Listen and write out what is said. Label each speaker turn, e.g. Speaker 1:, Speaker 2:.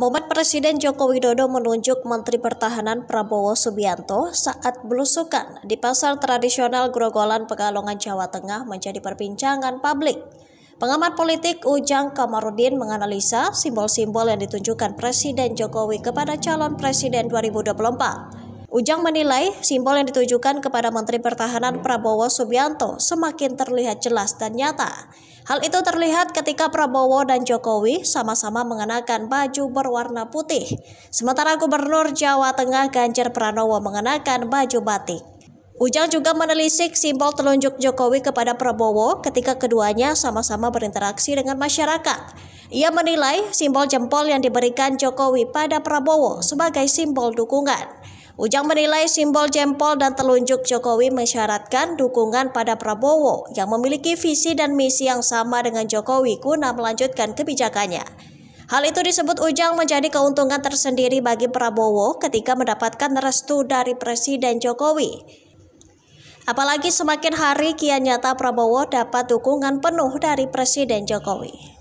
Speaker 1: Momen Presiden Joko Widodo menunjuk Menteri Pertahanan Prabowo Subianto saat belusukan di pasar tradisional Grogolan Pekalongan Jawa Tengah menjadi perbincangan publik. Pengamat politik Ujang Kamarudin menganalisa simbol-simbol yang ditunjukkan Presiden Jokowi kepada calon Presiden 2024. Ujang menilai simbol yang ditujukan kepada Menteri Pertahanan Prabowo Subianto semakin terlihat jelas dan nyata. Hal itu terlihat ketika Prabowo dan Jokowi sama-sama mengenakan baju berwarna putih, sementara Gubernur Jawa Tengah Ganjar Pranowo mengenakan baju batik. Ujang juga menelisik simbol telunjuk Jokowi kepada Prabowo ketika keduanya sama-sama berinteraksi dengan masyarakat. Ia menilai simbol jempol yang diberikan Jokowi pada Prabowo sebagai simbol dukungan. Ujang menilai simbol jempol dan telunjuk Jokowi mensyaratkan dukungan pada Prabowo yang memiliki visi dan misi yang sama dengan Jokowi guna melanjutkan kebijakannya. Hal itu disebut Ujang menjadi keuntungan tersendiri bagi Prabowo ketika mendapatkan restu dari Presiden Jokowi. Apalagi semakin hari kian nyata Prabowo dapat dukungan penuh dari Presiden Jokowi.